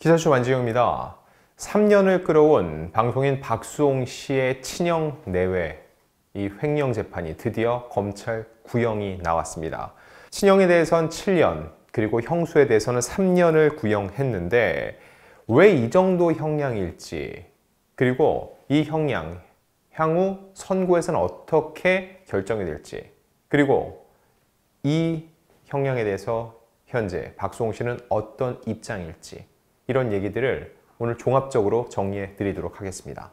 기사쇼 만지영입니다. 3년을 끌어온 방송인 박수홍 씨의 친형 내외 이 횡령 재판이 드디어 검찰 구형이 나왔습니다. 친형에 대해선 7년 그리고 형수에 대해서는 3년을 구형했는데 왜 이 정도 형량일지 그리고 이 형량 향후 선고에서는 어떻게 결정이 될지 그리고 이 형량에 대해서 현재 박수홍 씨는 어떤 입장일지 이런 얘기들을 오늘 종합적으로 정리해 드리도록 하겠습니다.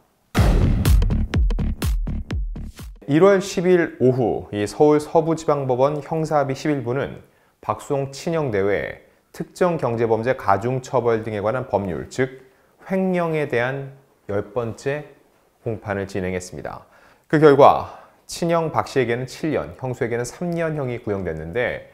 1월 10일 오후 이 서울 서부지방법원 형사합의 11부는 박수홍 친형 대외 특정 경제범죄 가중처벌 등에 관한 법률, 즉 횡령에 대한 열번째 공판을 진행했습니다. 그 결과 친형 박 씨에게는 7년, 형수에게는 3년형이 구형됐는데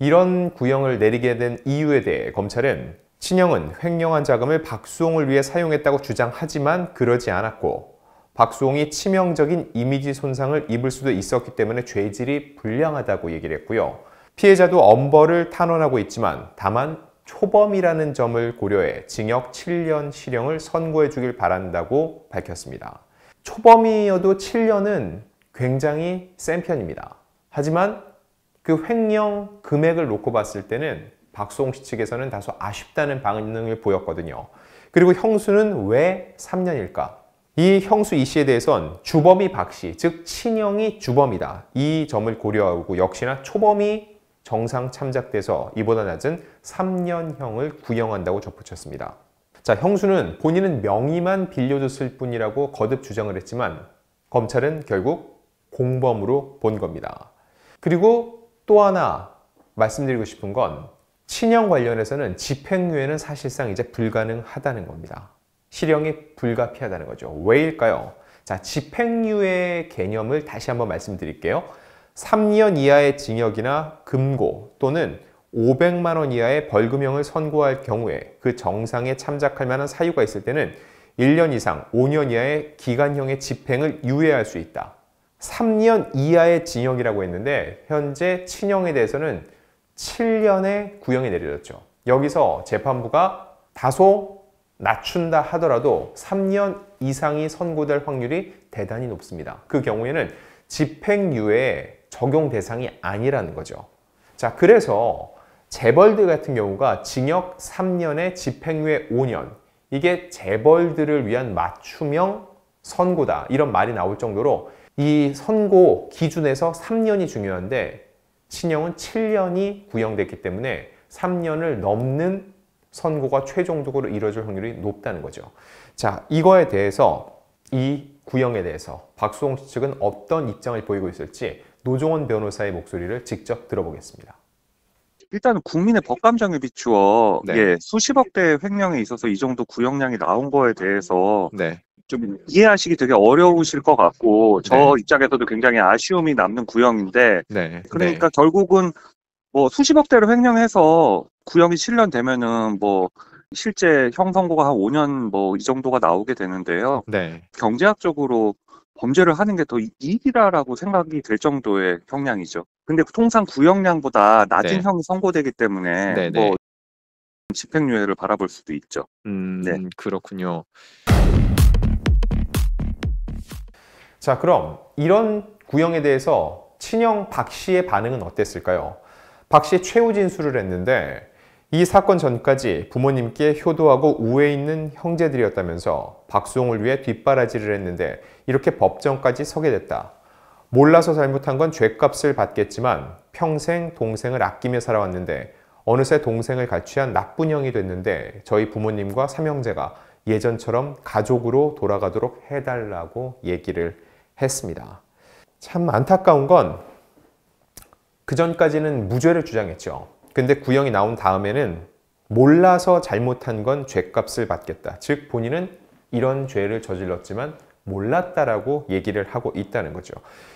이런 구형을 내리게 된 이유에 대해 검찰은 친형은 횡령한 자금을 박수홍을 위해 사용했다고 주장하지만 그러지 않았고 박수홍이 치명적인 이미지 손상을 입을 수도 있었기 때문에 죄질이 불량하다고 얘기를 했고요. 피해자도 엄벌을 탄원하고 있지만 다만 초범이라는 점을 고려해 징역 7년 실형을 선고해 주길 바란다고 밝혔습니다. 초범이어도 7년은 굉장히 센 편입니다. 하지만 그 횡령 금액을 놓고 봤을 때는 박수홍 씨 측에서는 다소 아쉽다는 반응을 보였거든요. 그리고 형수는 왜 3년일까? 이 형수 이 씨에 대해선 주범이 박 씨, 즉 친형이 주범이다. 이 점을 고려하고 역시나 초범이 정상 참작돼서 이보다 낮은 3년형을 구형한다고 접붙였습니다. 자, 형수는 본인은 명의만 빌려줬을 뿐이라고 거듭 주장을 했지만 검찰은 결국 공범으로 본 겁니다. 그리고 또 하나 말씀드리고 싶은 건 친형 관련해서는 집행유예는 사실상 이제 불가능하다는 겁니다. 실형이 불가피하다는 거죠. 왜일까요? 자, 집행유예 개념을 다시 한번 말씀드릴게요. 3년 이하의 징역이나 금고 또는 500만 원 이하의 벌금형을 선고할 경우에 그 정상에 참작할 만한 사유가 있을 때는 1년 이상 5년 이하의 기간형의 집행을 유예할 수 있다. 3년 이하의 징역이라고 했는데 현재 친형에 대해서는 7년의 구형이 내려졌죠. 여기서 재판부가 다소 낮춘다 하더라도 3년 이상이 선고될 확률이 대단히 높습니다. 그 경우에는 집행유예 적용 대상이 아니라는 거죠. 자, 그래서 재벌들 같은 경우가 징역 3년에 집행유예 5년 이게 재벌들을 위한 맞춤형 선고다 이런 말이 나올 정도로 이 선고 기준에서 3년이 중요한데 친형은 7년이 구형됐기 때문에 3년을 넘는 선고가 최종적으로 이루어질 확률이 높다는 거죠. 자, 이거에 대해서 이 구형에 대해서 박수홍 씨 측은 어떤 입장을 보이고 있을지 노종원 변호사의 목소리를 직접 들어보겠습니다. 일단 국민의 법감정에 비추어 네. 예, 수십억 대의 횡령에 있어서 이 정도 구형량이 나온 거에 대해서 네. 좀 이해하시기 되게 어려우실 것 같고 저 네. 입장에서도 굉장히 아쉬움이 남는 구형인데 네. 그러니까 네. 결국은 뭐 수십억 대로 횡령해서 구형이 실현 되면은 뭐 실제 형 선고가 한 5년 뭐 이 정도가 나오게 되는데요. 네. 경제학적으로 범죄를 하는 게 더이익이라고 생각이 될 정도의 형량이죠. 근데 통상 구형량보다 낮은 네. 형이 선고되기 때문에 네, 뭐 집행유예를 바라볼 수도 있죠. 음, 네. 그렇군요. 자, 그럼 이런 구형에 대해서 친형 박 씨의 반응은 어땠을까요? 박 씨의 최후 진술을 했는데 이 사건 전까지 부모님께 효도하고 우애 있는 형제들이었다면서 박수홍을 위해 뒷바라지를 했는데 이렇게 법정까지 서게 됐다. 몰라서 잘못한 건 죄값을 받겠지만 평생 동생을 아끼며 살아왔는데 어느새 동생을 갈취한 나쁜 형이 됐는데 저희 부모님과 삼형제가 예전처럼 가족으로 돌아가도록 해달라고 얘기를 했습니다. 참 안타까운 건 그전까지는 무죄를 주장했죠. 근데 구형이 나온 다음에는 몰라서 잘못한 건 죄값을 받겠다. 즉 본인은 이런 죄를 저질렀지만 몰랐다라고 얘기를 하고 있다는 거죠.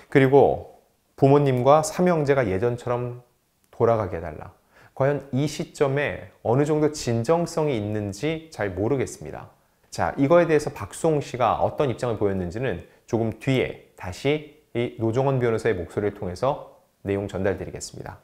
그리고 부모님과 삼형제가 예전처럼 돌아가게 해달라. 과연 이 시점에 어느 정도 진정성이 있는지 잘 모르겠습니다. 자, 이거에 대해서 박수홍 씨가 어떤 입장을 보였는지는 조금 뒤에 다시 이 노정원 변호사의 목소리를 통해서 내용 전달드리겠습니다.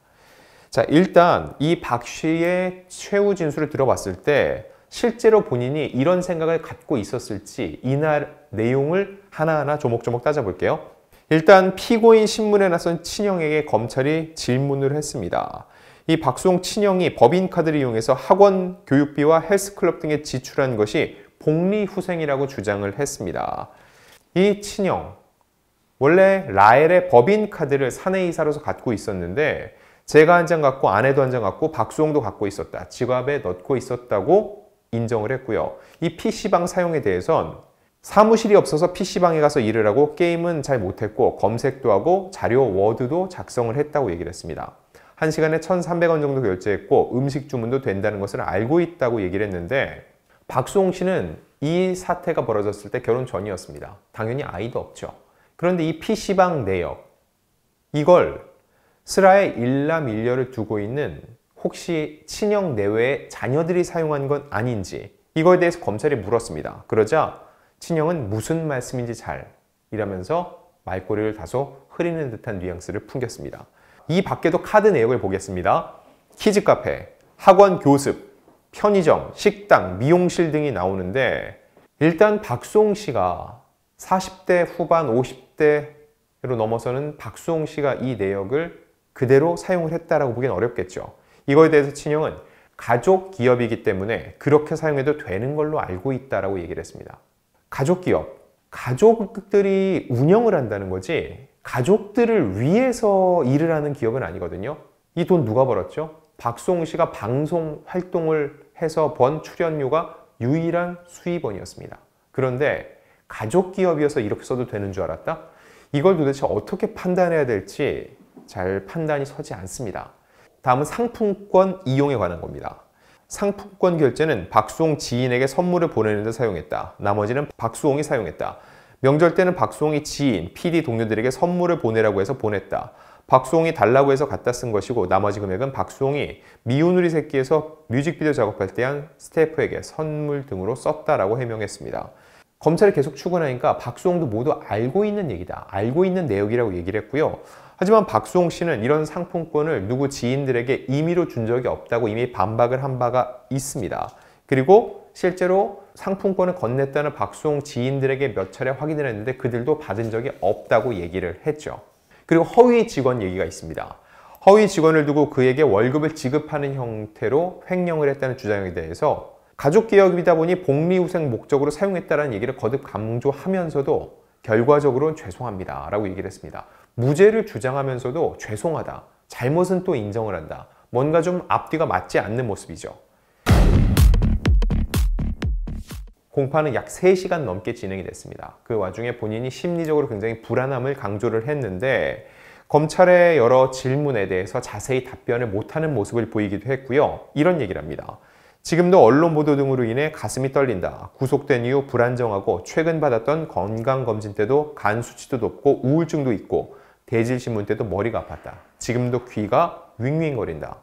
자, 일단 이 박 씨의 최후 진술을 들어봤을 때 실제로 본인이 이런 생각을 갖고 있었을지 이날 내용을 하나하나 조목조목 따져볼게요. 일단 피고인 신문에 나선 친형에게 검찰이 질문을 했습니다. 이 박수홍 친형이 법인카드를 이용해서 학원 교육비와 헬스클럽 등에 지출한 것이 복리후생이라고 주장을 했습니다. 이 친형 원래 라엘의 법인 카드를 사내 이사로서 갖고 있었는데 제가 한 장 갖고 아내도 한 장 갖고 박수홍도 갖고 있었다. 지갑에 넣고 있었다고 인정을 했고요. 이 PC방 사용에 대해선 사무실이 없어서 PC방에 가서 일을 하고 게임은 잘 못했고 검색도 하고 자료 워드도 작성을 했다고 얘기를 했습니다. 한시간에 1,300원 정도 결제했고 음식 주문도 된다는 것을 알고 있다고 얘기를 했는데 박수홍 씨는 이 사태가 벌어졌을 때 결혼 전이었습니다. 당연히 아이도 없죠. 그런데 이 PC방 내역, 이걸 슬라의 일남일녀를 두고 있는 혹시 친형 내외의 자녀들이 사용한 건 아닌지 이거에 대해서 검찰이 물었습니다. 그러자 친형은 무슨 말씀인지 잘 이라면서 말꼬리를 다소 흐리는 듯한 뉘앙스를 풍겼습니다. 이 밖에도 카드 내역을 보겠습니다. 키즈카페, 학원 교습, 편의점, 식당, 미용실 등이 나오는데 일단 박수홍 씨가 40대 후반 50대로 넘어서는 박수홍 씨가 이 내역을 그대로 사용을 했다라고 보기는 어렵겠죠. 이거에 대해서 친형은 가족 기업이기 때문에 그렇게 사용해도 되는 걸로 알고 있다라고 얘기를 했습니다. 가족 기업. 가족들이 운영을 한다는 거지 가족들을 위해서 일을 하는 기업은 아니거든요. 이 돈 누가 벌었죠? 박수홍 씨가 방송 활동을 해서 번 출연료가 유일한 수입원이었습니다. 그런데 가족 기업이어서 이렇게 써도 되는 줄 알았다? 이걸 도대체 어떻게 판단해야 될지 잘 판단이 서지 않습니다. 다음은 상품권 이용에 관한 겁니다. 상품권 결제는 박수홍 지인에게 선물을 보내는 데 사용했다. 나머지는 박수홍이 사용했다. 명절 때는 박수홍이 지인, PD 동료들에게 선물을 보내라고 해서 보냈다. 박수홍이 달라고 해서 갖다 쓴 것이고 나머지 금액은 박수홍이 미운 우리 새끼에서 뮤직비디오 작업할 때 한 스태프에게 선물 등으로 썼다라고 해명했습니다. 검찰이 계속 추근하니까 박수홍도 모두 알고 있는 얘기다. 알고 있는 내용이라고 얘기를 했고요. 하지만 박수홍 씨는 이런 상품권을 누구 지인들에게 임의로 준 적이 없다고 이미 반박을 한 바가 있습니다. 그리고 실제로 상품권을 건넸다는 박수홍 지인들에게 몇 차례 확인을 했는데 그들도 받은 적이 없다고 얘기를 했죠. 그리고 허위 직원 얘기가 있습니다. 허위 직원을 두고 그에게 월급을 지급하는 형태로 횡령을 했다는 주장에 대해서 가족개혁이다 보니 복리후생 목적으로 사용했다는 얘기를 거듭 강조하면서도 결과적으로는 죄송합니다 라고 얘기를 했습니다. 무죄를 주장하면서도 죄송하다. 잘못은 또 인정을 한다. 뭔가 좀 앞뒤가 맞지 않는 모습이죠. 공판은 약 3시간 넘게 진행이 됐습니다. 그 와중에 본인이 심리적으로 굉장히 불안함을 강조를 했는데 검찰의 여러 질문에 대해서 자세히 답변을 못하는 모습을 보이기도 했고요. 이런 얘기를 합니다. 지금도 언론 보도 등으로 인해 가슴이 떨린다. 구속된 이후 불안정하고 최근 받았던 건강검진 때도 간 수치도 높고 우울증도 있고 대질신문 때도 머리가 아팠다. 지금도 귀가 윙윙거린다.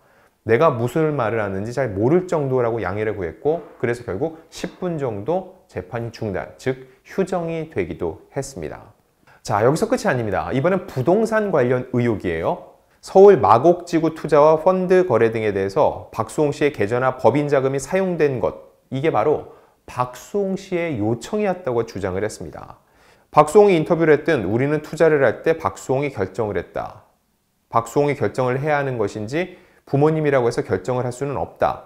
내가 무슨 말을 하는지 잘 모를 정도라고 양해를 구했고 그래서 결국 10분 정도 재판이 중단, 즉 휴정이 되기도 했습니다. 자, 여기서 끝이 아닙니다. 이번엔 부동산 관련 의혹이에요. 서울 마곡지구 투자와 펀드 거래 등에 대해서 박수홍 씨의 계좌나 법인 자금이 사용된 것, 이게 바로 박수홍 씨의 요청이었다고 주장을 했습니다. 박수홍이 인터뷰를 했던 우리는 투자를 할 때 박수홍이 결정을 했다. 박수홍이 결정을 해야 하는 것인지 부모님이라고 해서 결정을 할 수는 없다.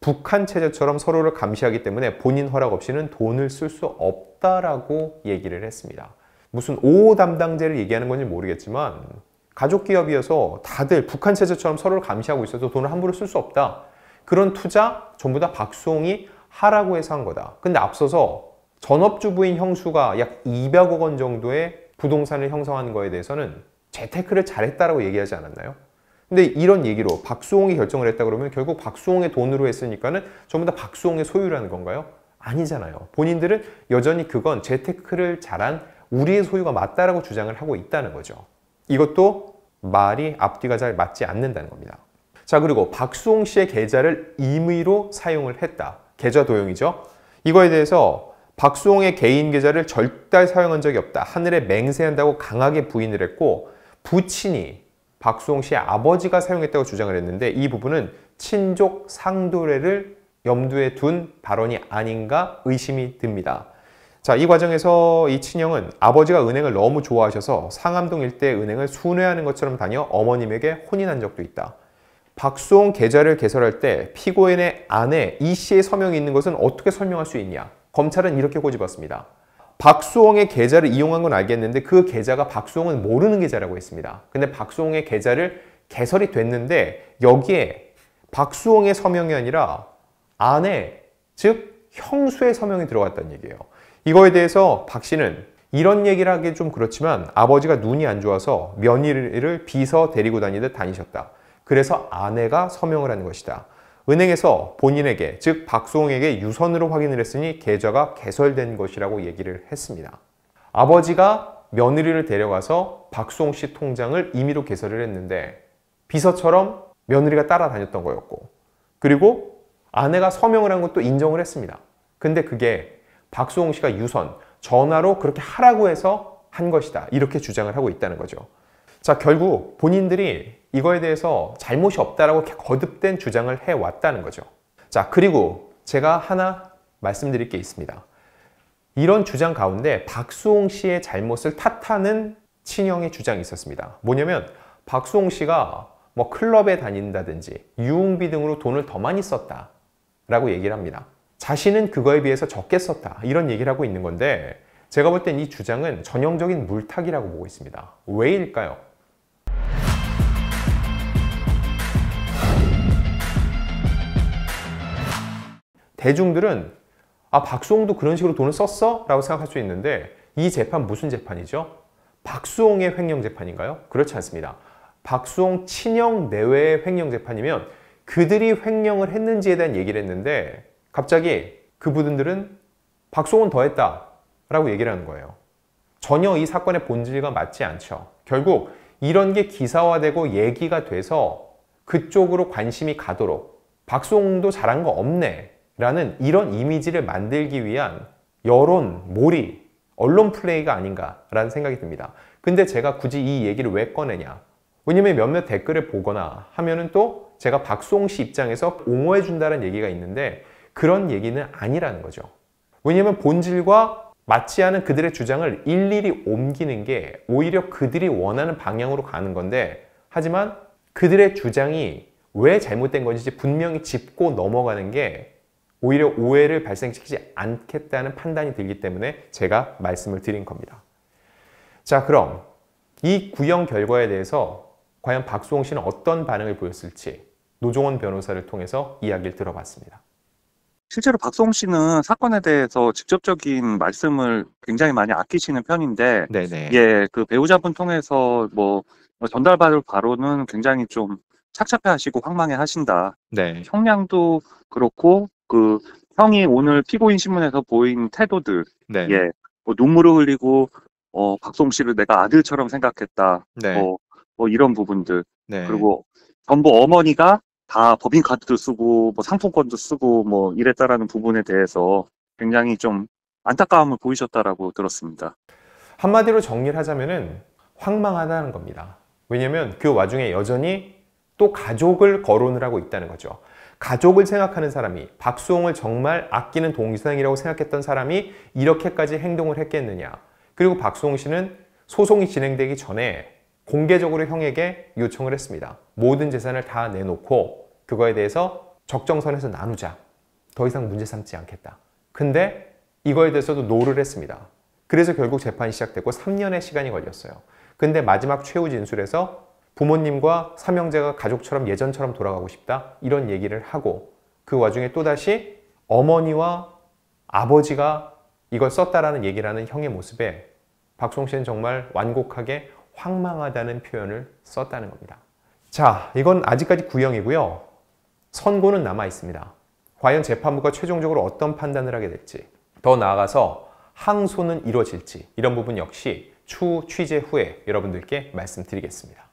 북한 체제처럼 서로를 감시하기 때문에 본인 허락 없이는 돈을 쓸 수 없다라고 얘기를 했습니다. 무슨 오 담당제를 얘기하는 건지 모르겠지만 가족 기업이어서 다들 북한 체제처럼 서로를 감시하고 있어서 돈을 함부로 쓸 수 없다. 그런 투자 전부 다 박수홍이 하라고 해서 한 거다. 근데 앞서서 전업주부인 형수가 약 200억 원 정도의 부동산을 형성한 거에 대해서는 재테크를 잘했다라고 얘기하지 않았나요? 근데 이런 얘기로 박수홍이 결정을 했다 그러면 결국 박수홍의 돈으로 했으니까는 전부 다 박수홍의 소유라는 건가요? 아니잖아요. 본인들은 여전히 그건 재테크를 잘한 우리의 소유가 맞다라고 주장을 하고 있다는 거죠. 이것도 말이 앞뒤가 잘 맞지 않는다는 겁니다. 자 그리고 박수홍 씨의 계좌를 임의로 사용을 했다. 계좌 도용이죠. 이거에 대해서 박수홍의 개인 계좌를 절대 사용한 적이 없다. 하늘에 맹세한다고 강하게 부인을 했고 부친이 박수홍 씨의 아버지가 사용했다고 주장을 했는데 이 부분은 친족 상도례를 염두에 둔 발언이 아닌가 의심이 듭니다. 자, 이 과정에서 이 친형은 아버지가 은행을 너무 좋아하셔서 상암동 일대 은행을 순회하는 것처럼 다녀 어머님에게 혼인한 적도 있다. 박수홍 계좌를 개설할 때 피고인의 아내 이 씨의 서명이 있는 것은 어떻게 설명할 수 있냐? 검찰은 이렇게 고집했습니다. 박수홍의 계좌를 이용한 건 알겠는데 그 계좌가 박수홍은 모르는 계좌라고 했습니다. 근데 박수홍의 계좌를 개설이 됐는데 여기에 박수홍의 서명이 아니라 아내, 즉 형수의 서명이 들어갔다는 얘기예요. 이거에 대해서 박 씨는 이런 얘기를 하기 좀 그렇지만 아버지가 눈이 안 좋아서 며느리를 비서 데리고 다니듯 다니셨다. 그래서 아내가 서명을 하는 것이다. 은행에서 본인에게 즉 박수홍에게 유선으로 확인을 했으니 계좌가 개설된 것이라고 얘기를 했습니다. 아버지가 며느리를 데려가서 박수홍 씨 통장을 임의로 개설을 했는데 비서처럼 며느리가 따라다녔던 거였고 그리고 아내가 서명을 한 것도 인정을 했습니다. 근데 그게 박수홍 씨가 유선, 전화로 그렇게 하라고 해서 한 것이다. 이렇게 주장을 하고 있다는 거죠. 자, 결국 본인들이 이거에 대해서 잘못이 없다라고 거듭된 주장을 해왔다는 거죠. 자, 그리고 제가 하나 말씀드릴 게 있습니다. 이런 주장 가운데 박수홍 씨의 잘못을 탓하는 친형의 주장이 있었습니다. 뭐냐면 박수홍 씨가 뭐 클럽에 다닌다든지 유흥비 등으로 돈을 더 많이 썼다 라고 얘기를 합니다. 자신은 그거에 비해서 적게 썼다 이런 얘기를 하고 있는 건데 제가 볼 땐 이 주장은 전형적인 물타기라고 보고 있습니다. 왜일까요? 대중들은 아 박수홍도 그런 식으로 돈을 썼어? 라고 생각할 수 있는데 이 재판 무슨 재판이죠? 박수홍의 횡령 재판인가요? 그렇지 않습니다. 박수홍 친형 내외의 횡령 재판이면 그들이 횡령을 했는지에 대한 얘기를 했는데 갑자기 그분들은 박수홍은 더 했다 라고 얘기를 하는 거예요. 전혀 이 사건의 본질과 맞지 않죠. 결국 이런 게 기사화되고 얘기가 돼서 그쪽으로 관심이 가도록 박수홍도 잘한 거 없네 라는 이런 이미지를 만들기 위한 여론, 몰이, 언론 플레이가 아닌가라는 생각이 듭니다. 근데 제가 굳이 이 얘기를 왜 꺼내냐? 왜냐면 몇몇 댓글을 보거나 하면은 또 제가 박수홍 씨 입장에서 옹호해준다는 얘기가 있는데 그런 얘기는 아니라는 거죠. 왜냐면 본질과 맞지 않은 그들의 주장을 일일이 옮기는 게 오히려 그들이 원하는 방향으로 가는 건데 하지만 그들의 주장이 왜 잘못된 건지 분명히 짚고 넘어가는 게 오히려 오해를 발생시키지 않겠다는 판단이 들기 때문에 제가 말씀을 드린 겁니다. 자, 그럼 이 구형 결과에 대해서 과연 박수홍 씨는 어떤 반응을 보였을지 노종원 변호사를 통해서 이야기를 들어봤습니다. 실제로 박수홍 씨는 사건에 대해서 직접적인 말씀을 굉장히 많이 아끼시는 편인데, 네네. 예, 그 배우자분 통해서 뭐, 뭐 전달받을 바로는 굉장히 좀 착잡해 하시고 황망해 하신다. 네. 형량도 그렇고 그 형이 오늘 피고인 신문에서 보인 태도들, 네. 예, 뭐 눈물을 흘리고 어, 박송 씨를 내가 아들처럼 생각했다, 네. 뭐, 뭐 이런 부분들, 네. 그리고 전부 어머니가 다 법인 카드도 쓰고 뭐 상품권도 쓰고 뭐 이랬다라는 부분에 대해서 굉장히 좀 안타까움을 보이셨다라고 들었습니다. 한마디로 정리를 하자면은 황망하다는 겁니다. 왜냐면 그 와중에 여전히 또 가족을 거론을 하고 있다는 거죠. 가족을 생각하는 사람이 박수홍을 정말 아끼는 동생이라고 생각했던 사람이 이렇게까지 행동을 했겠느냐. 그리고 박수홍 씨는 소송이 진행되기 전에 공개적으로 형에게 요청을 했습니다. 모든 재산을 다 내놓고 그거에 대해서 적정선에서 나누자. 더 이상 문제 삼지 않겠다. 근데 이거에 대해서도 노를 했습니다. 그래서 결국 재판이 시작되고 3년의 시간이 걸렸어요. 근데 마지막 최후 진술에서 부모님과 삼형제가 가족처럼 예전처럼 돌아가고 싶다 이런 얘기를 하고 그 와중에 또다시 어머니와 아버지가 이걸 썼다라는 얘기를 하는 형의 모습에 박송 씨는 정말 완곡하게 황망하다는 표현을 썼다는 겁니다. 자, 이건 아직까지 구형이고요. 선고는 남아 있습니다. 과연 재판부가 최종적으로 어떤 판단을 하게 될지, 더 나아가서 항소는 이뤄질지 이런 부분 역시 추 취재 후에 여러분들께 말씀드리겠습니다.